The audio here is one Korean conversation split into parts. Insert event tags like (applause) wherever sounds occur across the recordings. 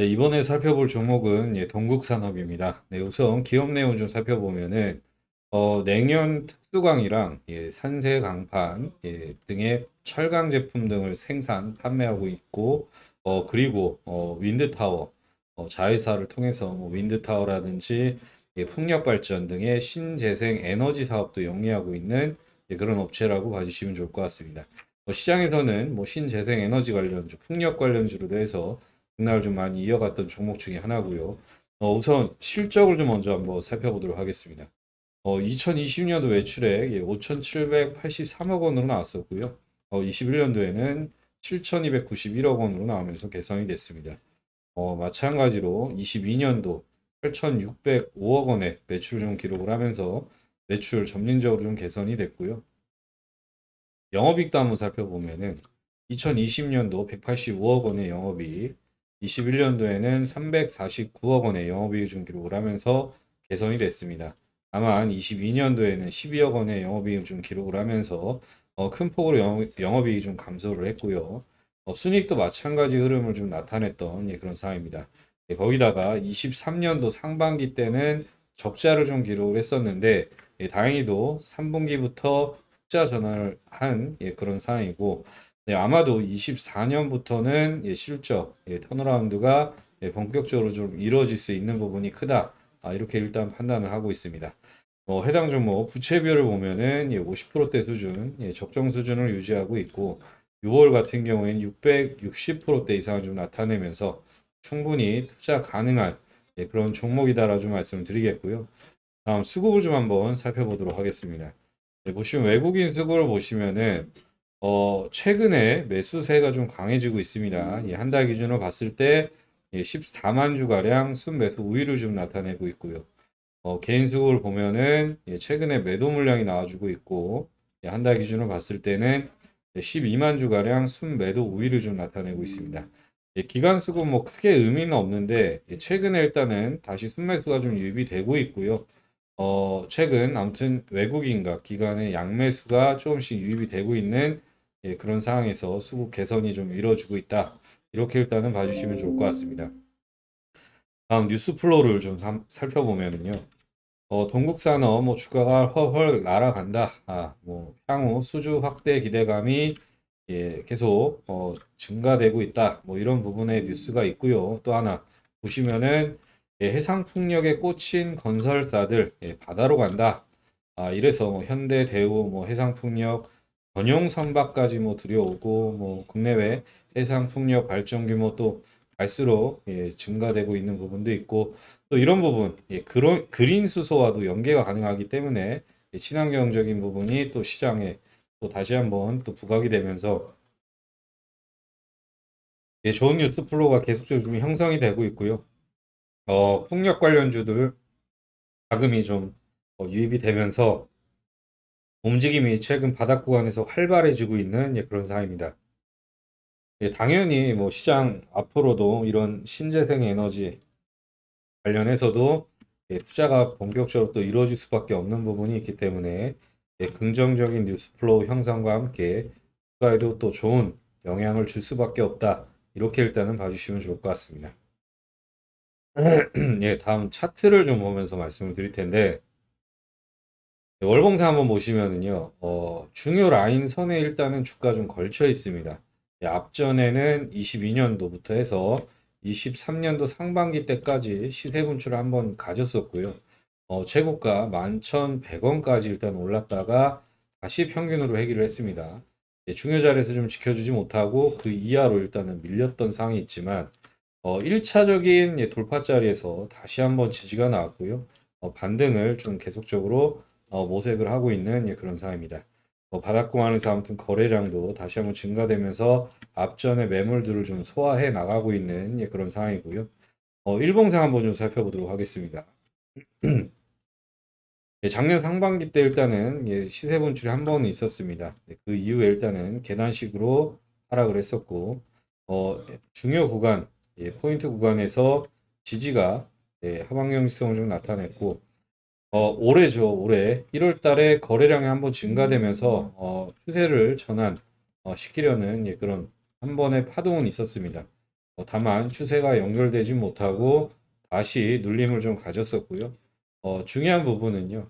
네, 이번에 살펴볼 종목은 예, 동국산업입니다. 네, 우선 기업 내용 좀 살펴보면은 어, 냉연 특수광이랑 예, 산세 강판 예, 등의 철강 제품 등을 생산 판매하고 있고 어, 그리고 어, 윈드타워 어, 자회사를 통해서 뭐 윈드타워라든지 예, 풍력 발전 등의 신재생 에너지 사업도 영위하고 있는 예, 그런 업체라고 봐주시면 좋을 것 같습니다. 어, 시장에서는 뭐 신재생 에너지 관련주, 풍력 관련주로 해서 맥날을좀 많이 이어갔던 종목 중에 하나고요. 어, 우선 실적을 좀 먼저 한번 살펴보도록 하겠습니다. 어, 2020년도 매출액 예, 5,783억 원으로 나왔었고요. 어, 21년도에는 7,291억 원으로 나오면서 개선이 됐습니다. 어, 마찬가지로 22년도 8,605억 원의 매출을 좀 기록을 하면서 매출 점진적으로 좀 개선이 됐고요. 영업이익도 한번 살펴보면은 2020년도 185억 원의 영업이익, 21년도에는 349억 원의 영업이익 중기록을 하면서 개선이 됐습니다. 다만 22년도에는 12억 원의 영업이익 좀 기록을 하면서 어, 큰 폭으로 영업, 이익이좀 감소를 했고요. 어, 순익도 마찬가지 흐름을 좀 나타냈던 예, 그런 상황입니다 예, 거기다가 23년도 상반기 때는 적자를 좀 기록을 했었는데 예, 다행히도 3분기부터 흑자 전환을 한 예, 그런 상황이고 네, 아마도 24년부터는 예, 실적 예, 턴어라운드가 예, 본격적으로 좀 이루어질 수 있는 부분이 크다. 아, 이렇게 일단 판단을 하고 있습니다. 어, 해당 종목 뭐 부채비율을 보면은 예, 50%대 수준, 예, 적정 수준을 유지하고 있고 6월 같은 경우에는 660%대 이상을 좀 나타내면서 충분히 투자 가능한 예, 그런 종목이다라고 좀 말씀드리겠고요. 을 다음 수급을 좀 한번 살펴보도록 하겠습니다. 예, 보시면 외국인 수급을 보시면은 어, 최근에 매수세가 좀 강해지고 있습니다. 음. 예, 한달 기준으로 봤을 때 14만 예, 주가량 순매수 우위를 좀 나타내고 있고요. 어, 개인 수급을 보면은 예, 최근에 매도 물량이 나와주고 있고 예, 한달 기준으로 봤을 때는 12만 주가량 순매도 우위를 좀 나타내고 있습니다. 음. 기간 수급 뭐 크게 의미는 없는데 최근에 일단은 다시 순매수가 좀 유입되고 이 있고요. 어, 최근 아무튼 외국인과 기관의 양매수가 조금씩 유입이 되고 있는 예, 그런 상황에서 수급 개선이 좀이루어지고 있다. 이렇게 일단은 봐주시면 좋을 것 같습니다. 다음 뉴스 플로우를 좀 삼, 살펴보면은요. 어, 동국산업 뭐 주가가 헐헐 날아간다. 아, 뭐 향후 수주 확대 기대감이 예, 계속 어, 증가되고 있다. 뭐 이런 부분의 뉴스가 있고요. 또 하나 보시면은 예, 해상 풍력에 꽂힌 건설사들 예, 바다로 간다. 아, 이래서 뭐 현대, 대우, 뭐 해상 풍력 전용 선박까지 뭐 들여오고 뭐 국내외 해상 풍력 발전 규모 도 갈수록 예, 증가되고 있는 부분도 있고 또 이런 부분 예, 그런 그린 수소와도 연계가 가능하기 때문에 예, 친환경적인 부분이 또 시장에 또 다시 한번 또 부각이 되면서 예, 좋은 뉴스 플로우가 계속적으로 좀 형성이 되고 있고요. 어, 풍력 관련주들 자금이 좀 어, 유입이 되면서 움직임이 최근 바닥 구간에서 활발해지고 있는 예, 그런 상황입니다. 예, 당연히 뭐 시장 앞으로도 이런 신재생 에너지 관련해서도 예, 투자가 본격적으로 또 이루어질 수밖에 없는 부분이 있기 때문에 예, 긍정적인 뉴스플로우 형성과 함께 투자에도 또 좋은 영향을 줄 수밖에 없다. 이렇게 일단은 봐주시면 좋을 것 같습니다. (clears throat) 예, 다음 차트를 좀 보면서 말씀을 드릴 텐데 월봉사 한번 보시면은요, 어, 중요 라인선에 일단은 주가 좀 걸쳐 있습니다. 예, 앞전에는 22년도부터 해서 23년도 상반기 때까지 시세 분출을 한번 가졌었고요. 어, 최고가 11,100원까지 일단 올랐다가 다시 평균으로 회귀를 했습니다. 예, 중요 자리에서 좀 지켜주지 못하고 그 이하로 일단은 밀렸던 상이 황 있지만 어, 1차적인 예, 돌파 자리에서 다시 한번 지지가 나왔고요. 어, 반등을 좀 계속적으로 어, 모색을 하고 있는 예, 그런 상황입니다. 어, 바닥공항에서 아무튼 거래량도 다시 한번 증가되면서 앞전의 매물들을 좀 소화해 나가고 있는 예, 그런 상황이고요. 어, 일봉상 한번 좀 살펴보도록 하겠습니다. (clears throat) 예, 작년 상반기 때 일단은 예, 시세 분출이 한 번 있었습니다. 예, 그 이후에 일단은 계단식으로 하락을 했었고 어, 중요 구간 예, 포인트 구간에서 지지가 예, 하방경직성을 좀 나타냈고 어, 올해죠, 올해. 1월 달에 거래량이 한번 증가되면서 음. 어, 추세를 전환 어, 시키려는 예, 그런 한 번의 파동은 있었습니다. 어, 다만 추세가 연결되지 못하고 다시 눌림을 좀 가졌었고요. 어, 중요한 부분은요.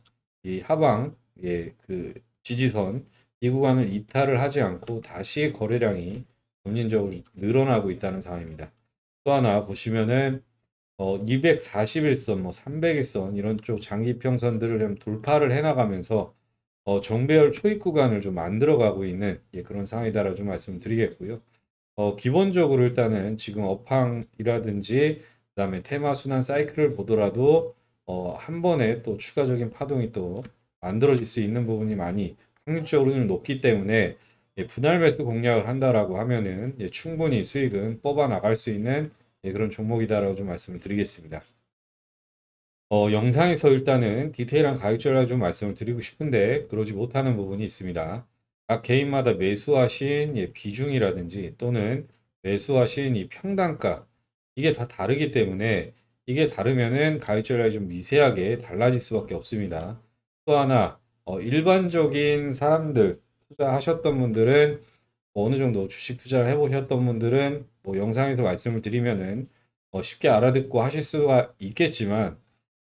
이 하방 예, 그 지지선 이 구간을 이탈을 하지 않고 다시 거래량이 점진적으로 늘어나고 있다는 상황입니다. 또 하나 보시면은 어, 240일선, 뭐 300일선 이런 쪽 장기 평선들을 좀 돌파를 해나가면서 어, 정배열 초입 구간을 좀 만들어가고 있는 예, 그런 상황이다라고 좀 말씀드리겠고요. 어, 기본적으로 일단은 지금 업황이라든지 그다음에 테마 순환 사이클을 보더라도 어, 한 번에 또 추가적인 파동이 또 만들어질 수 있는 부분이 많이 확률적으로는 높기 때문에 예, 분할 매수 공략을 한다라고 하면은 예, 충분히 수익은 뽑아 나갈 수 있는 예, 그런 종목이다라고 좀 말씀을 드리겠습니다. 어, 영상에서 일단은 디테일한 가격절을 좀 말씀을 드리고 싶은데 그러지 못하는 부분이 있습니다. 각 개인마다 매수하신 예, 비중이라든지 또는 매수하신 이 평단가 이게 다 다르기 때문에 이게 다르면은 가격절이 좀 미세하게 달라질 수밖에 없습니다. 또 하나 어, 일반적인 사람들 투자하셨던 분들은 뭐 어느 정도 주식 투자를 해보셨던 분들은 뭐 영상에서 말씀을 드리면은 어 쉽게 알아듣고 하실 수가 있겠지만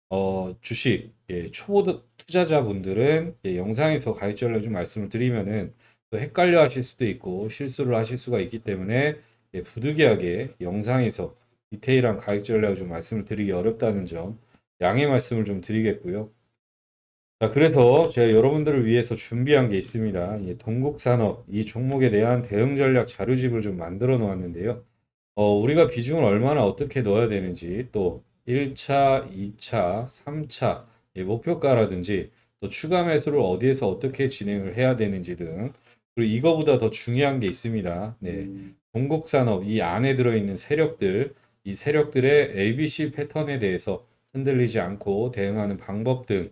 어 주식 예, 초보 투자자분들은 예, 영상에서 가이드를 좀 말씀을 드리면은 또 헷갈려 하실 수도 있고 실수를 하실 수가 있기 때문에 예, 부득이하게 영상에서 디테일한 가격 전략을 좀 말씀을 드리기 어렵다는 점 양해 말씀을 좀 드리겠고요. 자, 그래서 제가 여러분들을 위해서 준비한 게 있습니다. 예, 동국산업 이 종목에 대한 대응 전략 자료집을 좀 만들어 놓았는데요. 어, 우리가 비중을 얼마나 어떻게 넣어야 되는지 또 1차, 2차, 3차 예, 목표가라든지 또 추가 매수를 어디에서 어떻게 진행을 해야 되는지 등 그리고 이거보다 더 중요한 게 있습니다. 네, 음. 동국산업 이 안에 들어있는 세력들 이 세력들의 ABC 패턴에 대해서 흔들리지 않고 대응하는 방법 등